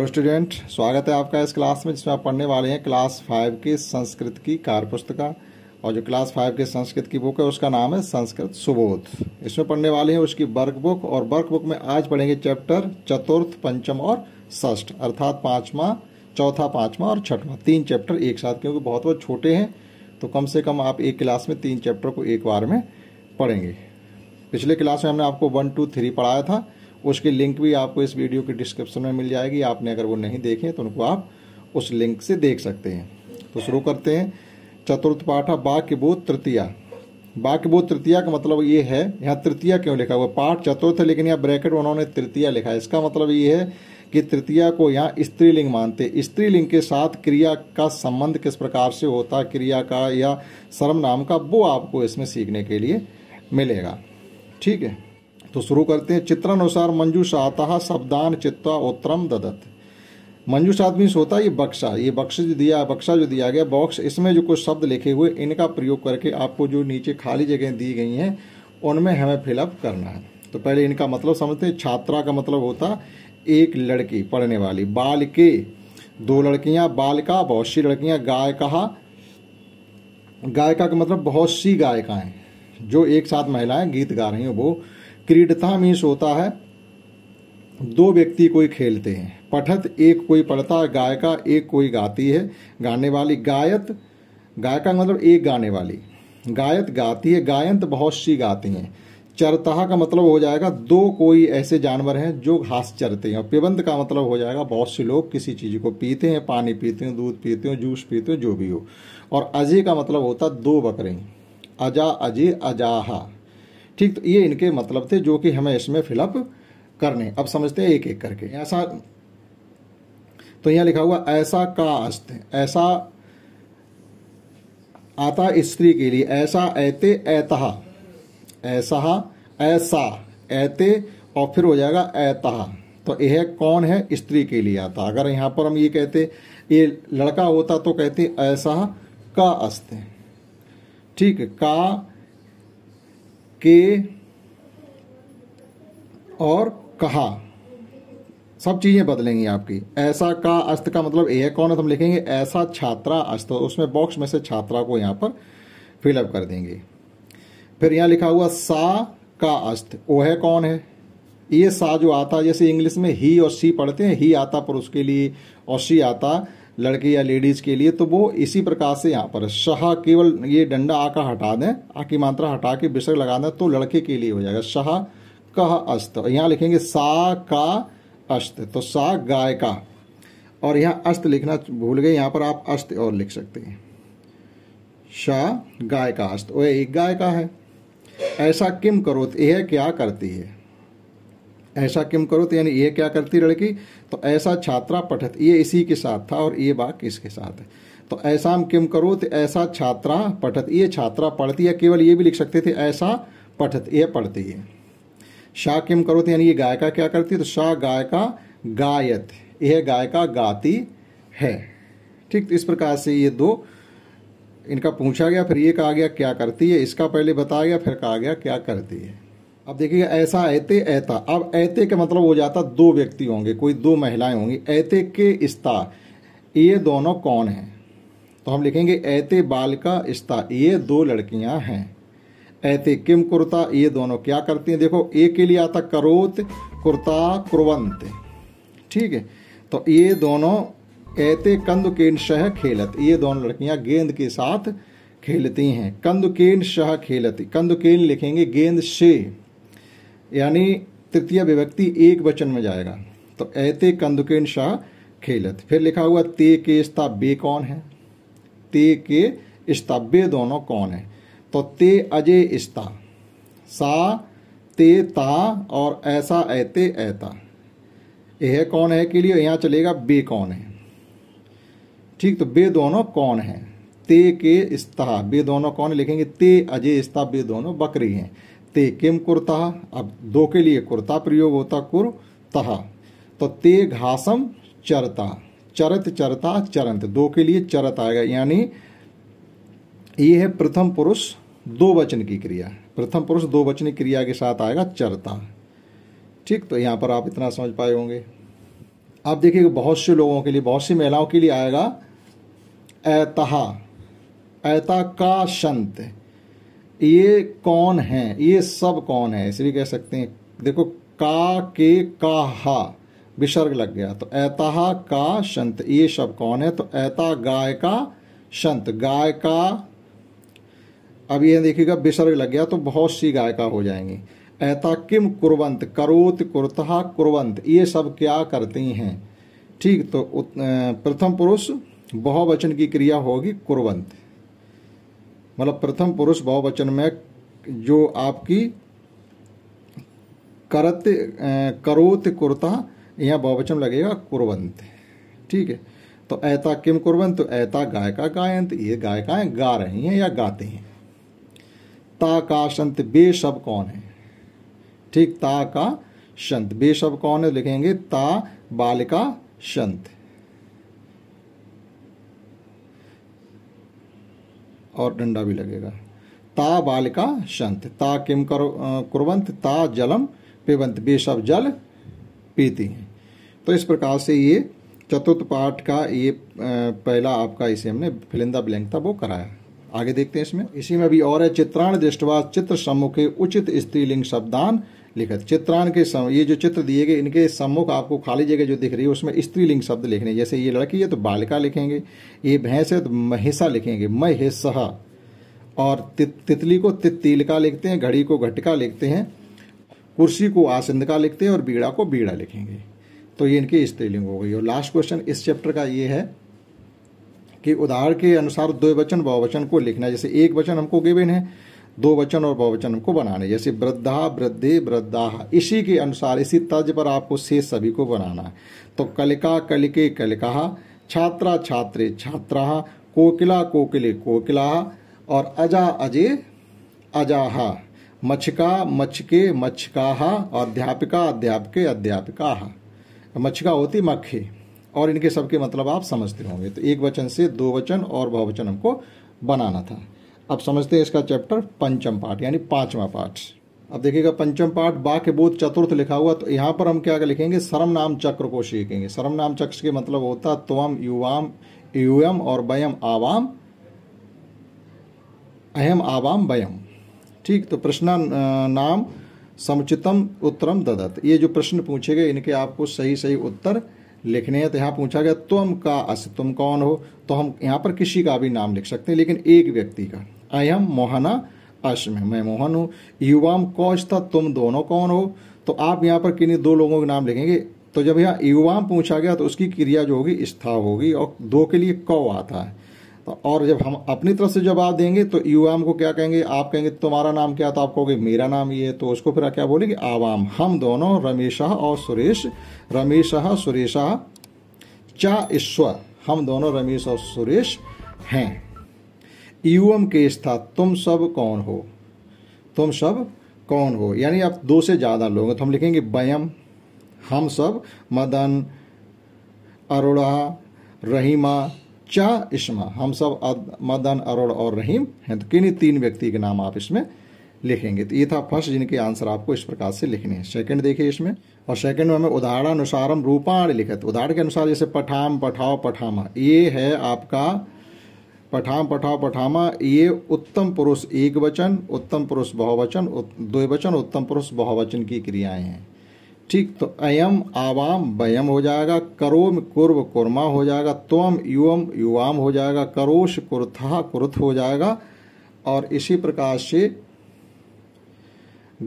hello student स्वागत है आपका इस क्लास में जिसमें आप पढ़ने वाले हैं क्लास फाइव की संस्कृत की कार पुस्तिका और जो क्लास फाइव की संस्कृत की बुक है उसका नाम है संस्कृत सुबोध इसमें पढ़ने वाले हैं उसकी वर्क बुक और वर्क बुक में आज पढ़ेंगे चैप्टर चतुर्थ पंचम और षष्ठ अर्थात पाँचवा चौथा पाँचवा और छठवा तीन चैप्टर एक साथ क्योंकि बहुत बहुत छोटे हैं तो कम से कम आप एक क्लास में तीन चैप्टर को एक बार में पढ़ेंगे पिछले क्लास में हमने आपको वन टू थ्री पढ़ाया था उसकी लिंक भी आपको इस वीडियो के डिस्क्रिप्शन में मिल जाएगी आपने अगर वो नहीं देखे तो उनको आप उस लिंक से देख सकते हैं तो शुरू करते हैं चतुर्थ पाठ पाठा बोध तृतीया बाक्यबोध तृतीया का मतलब ये है यहाँ तृतीया क्यों लिखा हुआ पाठ चतुर्थ है लेकिन यहाँ ब्रैकेट उन्होंने तृतीया लिखा है इसका मतलब ये है कि तृतीया को यहाँ स्त्रीलिंग मानते स्त्रीलिंग के साथ क्रिया का संबंध किस प्रकार से होता है क्रिया का या सर्वनाम का वो आपको इसमें सीखने के लिए मिलेगा ठीक है तो शुरू करते हैं चित्रानुसार मंजूषातः शब्दान चित्ता उत्तरम ददत मंजूषात मीन्स होता है ये बक्सा ये बक्स जो दिया बक्सा जो दिया गया बॉक्स इसमें जो कुछ शब्द लिखे हुए इनका प्रयोग करके आपको जो नीचे खाली जगह दी गई हैं उनमें हमें फिलअप करना है तो पहले इनका मतलब समझते हैं छात्रा का मतलब होता एक लड़की पढ़ने वाली बाल के दो लड़कियां बालिका बहुत सी लड़कियां गाय कहा गायिका का मतलब बहुत सी गायिकाएं जो एक साथ महिलाएं गीत गा रही हैं वो क्रीडता मीन्स होता है दो व्यक्ति कोई खेलते हैं पठत एक कोई पढ़ता है गायिका एक कोई गाती है गाने वाली गायत गायिका मतलब एक गाने वाली गायत गाती है गायंत बहुत सी गाती हैं चरताहा का मतलब हो जाएगा दो कोई ऐसे जानवर हैं जो घास चरते हैं और पिबंद का मतलब हो जाएगा बहुत से लोग किसी चीज़ को पीते हैं पानी पीते हैं दूध पीते हैं जूस पीते हैं जो भी हो और अजय का मतलब होता है दो बकरे अजा अजय अजाहा ठीक तो ये इनके मतलब थे जो कि हमें इसमें फिलअप करने अब समझते हैं एक एक करके ऐसा तो यहाँ लिखा हुआ ऐसा का अस्त ऐसा आता स्त्री के लिए ऐसा ऐते ऐतहा ऐसा ऐसा ऐते और फिर हो जाएगा ऐतहा तो यह कौन है स्त्री के लिए आता अगर यहाँ पर हम ये कहते ये लड़का होता तो कहते ऐसा का अस्त ठीक का के और कहा सब चीज़ें बदलेंगी आपकी ऐसा का अस्त का मतलब ए है कौन है तो हम लिखेंगे ऐसा छात्रा अस्त उसमें बॉक्स में से छात्रा को यहाँ पर फिलअप कर देंगे फिर यहां लिखा हुआ सा का अस्त ओ है कौन है ये सा जो आता है जैसे इंग्लिश में ही और सी पढ़ते हैं ही आता पर उसके लिए और सी आता लड़के या लेडीज़ के लिए तो वो इसी प्रकार से यहाँ पर शाह केवल ये डंडा आ का हटा दें आ की मात्रा हटा के विसर्ग लगा दें तो लड़के के लिए हो जाएगा शाह कह अस्त यहाँ लिखेंगे सा का अस्त तो सा गाय का और यहाँ अस्त लिखना भूल गए यहाँ पर आप अस्त और लिख सकते हैं शाह गाय का अस्त वह एक गाय का है ऐसा किम करो यह क्या करती है ऐसा किम करो तो यानी ये क्या करती लड़की तो ऐसा छात्रा पठत ये इसी के साथ था और ये बात इसके साथ है तो ऐसा हम किम करो तो ऐसा छात्रा पठत ये छात्रा पढ़ती है केवल ये भी लिख सकते थे ऐसा पठत ये पढ़ती है शाह किम करो तो यानी ये गायिका क्या करती है तो शाह गायिका गायत यह गायिका गाती है ठीक तो इस प्रकार से ये दो इनका पूछा गया फिर ये कहा गया क्या करती है इसका पहले बताया गया फिर कहा गया क्या करती है अब देखिएगा ऐसा ऐते ऐता अब ऐते का मतलब हो जाता दो व्यक्ति होंगे कोई दो महिलाएं होंगी ऐते के इस्ता ये दोनों कौन हैं तो हम लिखेंगे ऐते बाल का इस्ता ये दो लड़कियां हैं ऐते किम कुर्ता ये दोनों क्या करती हैं देखो ए के लिए आता करोत कुर्ता कुरवंत ठीक है तो ये दोनों ऐते कंद केन शह खेलत ये दोनों लड़कियां गेंद के साथ खेलती हैं कंद केन शह खेलती कंद केन लिखेंगे गेंद शे यानी तृतीय विभक्ति एक वचन में जाएगा तो ऐते कंदुकेन शाह खेलत फिर लिखा हुआ ते के स्ताब्य कौन है ते के स्ताब्य दोनों कौन है तो ते अजय स्ता सा ते ता और ऐसा ऐते ऐता यह कौन है के लिए यहाँ चलेगा बे कौन है ठीक तो बे दोनों कौन है ते के स्ता बे दोनों कौन लिखेंगे ते अजय स्ता बे दोनों बकरी हैं ते किम कुर्ता अब दो के लिए कुर्ता प्रयोग होता कुर्ता तो ते घासम चरता चरत चरता चरंत दो के लिए चरत आएगा यानी ये है प्रथम पुरुष दो वचन की क्रिया प्रथम पुरुष दो वचन क्रिया के साथ आएगा चरता ठीक तो यहां पर आप इतना समझ पाए होंगे आप देखिए बहुत से लोगों के लिए बहुत सी महिलाओं के लिए आएगा ऐतहा ऐता का शंत ये कौन है ये सब कौन है इसे भी कह सकते हैं देखो का के काहा विसर्ग लग गया तो ऐताहा का संत ये सब कौन है तो ऐता गाय का संत गाय का अब ये देखिएगा विसर्ग लग गया तो बहुत सी गाय का हो जाएंगी ऐता किम कुरवंत करोत कुरतहा कुरवंत ये सब क्या करती हैं ठीक तो प्रथम पुरुष बहुवचन की क्रिया होगी कुरवंत मतलब प्रथम पुरुष बहुवचन में जो आपकी करत करोत कुर्ता यह बहुवचन लगेगा कुरवंत ठीक है तो ऐता किम कुरवंत तो ऐता गाय का गायंत ये गायिकाएं गा रही हैं या गाते हैं ता का संत बे शब्द कौन है ठीक ता का संत बे शब्द कौन है लिखेंगे ता बालिका संत और डंडा भी लगेगा ता बालिका शंत ता किम करो कुरवंत ता जलम पिबंत बे सब जल पीती हैं तो इस प्रकार से ये चतुर्थ पाठ का ये पहला आपका इसे हमने फिलिंदा ब्लैंक था वो कराया आगे देखते हैं इसमें इसी में भी और है चित्राण दृष्टवा चित्र सम्मुखे उचित स्त्रीलिंग शब्दान लिखत चित्राण के सम ये जो चित्र दिए गए इनके सम्मुख आपको खाली जगह जो दिख रही है उसमें स्त्रीलिंग शब्द लिखने जैसे ये लड़की है तो बालिका लिखेंगे ये भैंस है तो महिषा लिखेंगे महिषहा और तितली को तितिलका लिखते हैं घड़ी को घटका लिखते हैं कुर्सी को का लिखते हैं और बीड़ा को बीड़ा लिखेंगे तो ये इनकी स्त्रीलिंग हो गई और लास्ट क्वेश्चन इस चैप्टर का ये है कि उदाहरण के अनुसार दो वचन बहुवचन को लिखना है जैसे एक वचन हमको गिवेन है दो वचन और बहुवचन हमको बनाने जैसे वृद्धा वृद्धे वृद्धा इसी के अनुसार इसी तर्ज पर आपको से सभी को बनाना है तो कलिका कलिके कलिका छात्रा छात्रे छात्रा कोकिला कोकिले कोकिला और अजा अजे अजाहा मछका मछके मछकाहा अध्यापिका अध्यापके अध्यापिका मछका होती मक्खी और इनके सबके मतलब आप समझते होंगे तो एक वचन से दो वचन और बहुवचन हमको बनाना था अब समझते हैं इसका चैप्टर पंचम पाठ यानी पांचवा पाठ अब देखिएगा पंचम पाठ वाक्य बोध चतुर्थ लिखा हुआ तो यहाँ पर हम क्या लिखेंगे सर्म नाम चक्र को सीखेंगे सर्म नाम चक्र के मतलब होता त्वम युवाम युवम और बयम आवाम अहम आवाम वयम ठीक तो प्रश्न नाम समुचितम उत्तरम ददत ये जो प्रश्न पूछे गए इनके आपको सही सही उत्तर लिखने हैं तो यहाँ पूछा गया तुम का अस तुम कौन हो तो हम यहाँ पर किसी का भी नाम लिख सकते हैं लेकिन एक व्यक्ति का अयम मोहना अश में मैं मोहन हूँ युवाम कौश था तुम दोनों कौन हो तो आप यहाँ पर किन्हीं दो लोगों के नाम लिखेंगे तो जब यहाँ युवाम पूछा गया तो उसकी क्रिया जो होगी स्था होगी और दो के लिए कौ आता है और जब हम अपनी तरफ से जवाब देंगे तो युवाम को क्या कहेंगे आप कहेंगे तुम्हारा नाम क्या तो आप कहोगे मेरा नाम ये तो उसको फिर क्या बोलेंगे आवाम हम दोनों रमेश और सुरेश रमेश सुरेश चा ईश्वर हम दोनों रमेश और सुरेश हैं युवम केस था तुम सब कौन हो तुम सब कौन हो यानी आप दो से ज़्यादा लोग हैं तो हम लिखेंगे बयम हम सब मदन अरोड़ा रहीमा चा इसमा हम सब मदन अरोड़ और रहीम हैं तो किन्हीं तीन व्यक्ति के नाम आप इसमें लिखेंगे तो ये था फर्स्ट जिनके आंसर आपको इस प्रकार से लिखने हैं सेकंड देखिए इसमें और सेकंड में हमें उदाहरणानुसारम रूपाण लिखे तो उदाहरण के अनुसार जैसे पठाम पठाओ पठामा ये है आपका पठाम पठाओ पठामा ये उत्तम पुरुष एक वचन उत्तम पुरुष बहुवचन द्विवचन उत्तम पुरुष बहुवचन की क्रियाएं हैं ठीक तो अयम आवाम बयम हो जाएगा करोम कुर्व कुर्मा हो जाएगा त्वम युवम युवाम हो जाएगा करोश कुर्था कुर्थ हो जाएगा और इसी प्रकार से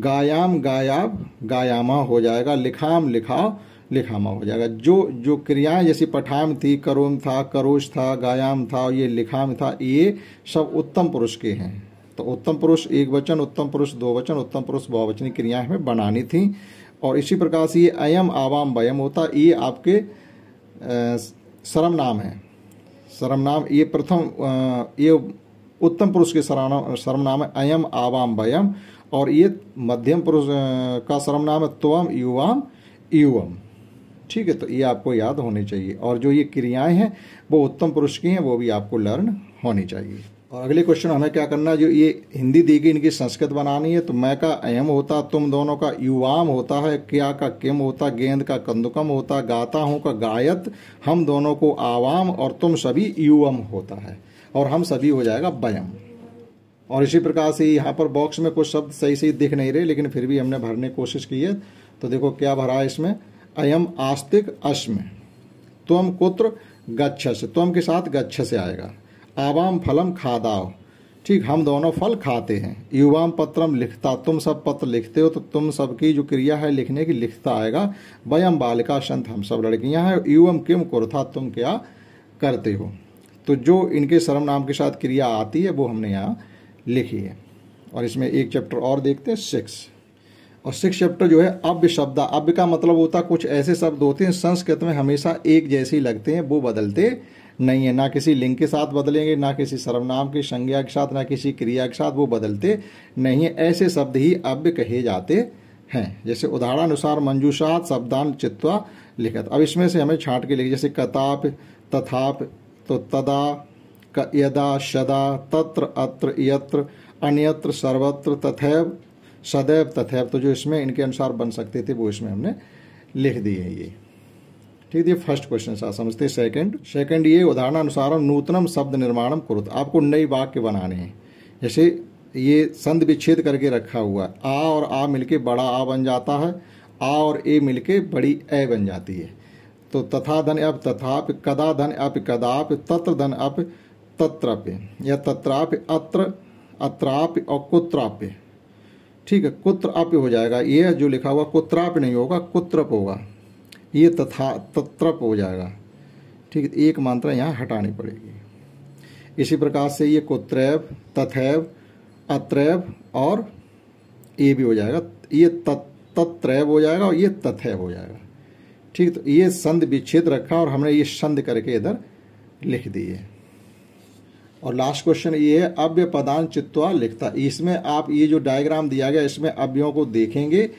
गायाम गायाब गायामा हो जाएगा लिखाम लिखाव लिखामा हो जाएगा जो जो क्रियाएं जैसी पठाम थी करोम था करोश था गायाम था ये लिखाम था ये सब उत्तम पुरुष के हैं तो उत्तम पुरुष एक वचन उत्तम पुरुष दो वचन उत्तम पुरुष बहुवचनी क्रियाएं हमें बनानी थी और इसी प्रकार से ये अयम आवाम बयम होता ये आपके सरम नाम है सरम नाम ये प्रथम ये उत्तम पुरुष के सरनाम सर्वनाम है अयम आवाम वयम और ये मध्यम पुरुष का सर्वनाम है त्वम युवाम युवम ठीक है तो ये आपको याद होनी चाहिए और जो ये क्रियाएं हैं वो उत्तम पुरुष की हैं वो भी आपको लर्न होनी चाहिए और अगले क्वेश्चन हमें क्या करना है जो ये हिंदी देगी इनकी संस्कृत बनानी है तो मैं का अहम होता तुम दोनों का युवाम होता है क्या का किम होता गेंद का कंदुकम होता गाता हूँ का गायत हम दोनों को आवाम और तुम सभी युवम होता है और हम सभी हो जाएगा बयम और इसी प्रकार से यहाँ पर बॉक्स में कुछ शब्द सही सही दिख नहीं रहे लेकिन फिर भी हमने भरने की कोशिश की है तो देखो क्या भरा है इसमें अयम आस्तिक अश्म तुम कुत्र गच्छ से तुम के साथ गच्छ से आएगा आवाम फलम खादाओ ठीक हम दोनों फल खाते हैं युवाम पत्रम लिखता तुम सब पत्र लिखते हो तो तुम सब की जो क्रिया है लिखने की लिखता आएगा वयम बालिका संत हम सब लड़कियां हैं युवम किम कुरथा तुम क्या करते हो तो जो इनके नाम के साथ क्रिया आती है वो हमने यहाँ लिखी है और इसमें एक चैप्टर और देखते हैं सिक्स और सिक्स चैप्टर जो है अव्य शब्द अव्य का मतलब होता है कुछ ऐसे शब्द होते हैं संस्कृत में हमेशा एक जैसे ही लगते हैं वो बदलते नहीं है ना किसी लिंग के साथ बदलेंगे ना किसी सर्वनाम की संज्ञा के साथ ना किसी क्रिया के साथ वो बदलते नहीं है ऐसे शब्द ही अव्य कहे जाते हैं जैसे उदाहरणानुसार मंजूषात शब्दान चित्वा लिखत अब इसमें से हमें छाट के लिखे जैसे कताप तथाप तो तदा क यदा शदा तत्र अत्र यत्र अन्यत्र सर्वत्र तथैव सदैव तथैव तो जो इसमें इनके अनुसार बन सकते थे वो इसमें हमने लिख दिए ये ठीक है फर्स्ट क्वेश्चन आप समझते सेकंड सेकंड ये उदाहरण अनुसार नूतनम शब्द निर्माणम कुरुत आपको नई वाक्य बनाने हैं जैसे ये संध विच्छेद करके रखा हुआ है आ और आ मिलके बड़ा आ बन जाता है आ और ए मिलके बड़ी ए बन जाती है तो तथा धन अप तथाप कदा धन अप कदाप तत्र धन अप तत्रप या तत्राप अत्र अत्राप और कुत्राप ठीक है कुत्र अप हो जाएगा ये जो लिखा हुआ कुत्राप नहीं होगा कुत्रप होगा ये तथा तत्रप हो जाएगा ठीक है एक मात्रा यहाँ हटानी पड़ेगी इसी प्रकार से ये कुत्रैव तथैव अत्रैव और ये भी हो जाएगा ये तत्रैव हो जाएगा और ये तथैव हो जाएगा ठीक तो ये संध विच्छेद रखा और हमने ये संध करके इधर लिख दिए और लास्ट क्वेश्चन ये है अव्य पदान चित्वा लिखता इसमें आप ये जो डायग्राम दिया गया इसमें अव्यों को देखेंगे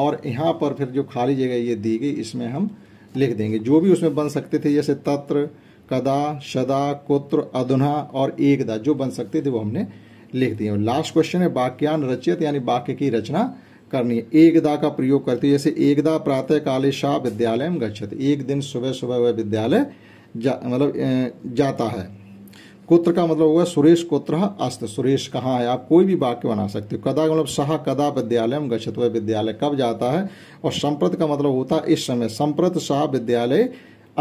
और यहाँ पर फिर जो खाली जगह ये दी गई इसमें हम लिख देंगे जो भी उसमें बन सकते थे जैसे तत्र कदा शदा कुत्र अधुना और एकदा जो बन सकते थे वो हमने लिख दिए लास्ट क्वेश्चन है वाक्यान रचित यानी वाक्य की रचना करनी है एकदा का प्रयोग करते जैसे एकदा प्रातः काले शाह विद्यालय में गच्छत एक दिन सुबह सुबह वह विद्यालय जा, मतलब जाता है कोत्र का मतलब हुआ सुरेश कोत्र अस्त सुरेश कहाँ है आप कोई भी वाक्य बना सकते हो कदा मतलब सह कदा विद्यालय हम गच्छत विद्यालय कब जाता है और संप्रत का मतलब होता है इस समय संप्रत सह विद्यालय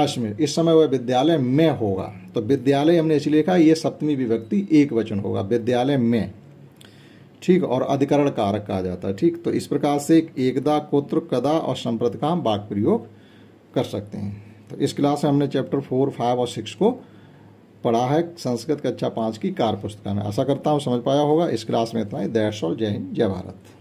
अश्मिर इस समय वह विद्यालय में होगा तो विद्यालय हमने इसलिए कहा यह सप्तमी विभक्ति एक वचन होगा विद्यालय में ठीक और अधिकरण कारक कहा जाता है ठीक तो इस प्रकार से एकदा कोत्र कदा और संप्रत का हम वाक्य प्रयोग कर सकते हैं तो इस क्लास में हमने चैप्टर फोर फाइव और सिक्स को पढ़ा है संस्कृत कक्षा पाँच की कार पुस्तक में आशा करता हूँ समझ पाया होगा इस क्लास में इतना ही दैश और जय हिंद जय भारत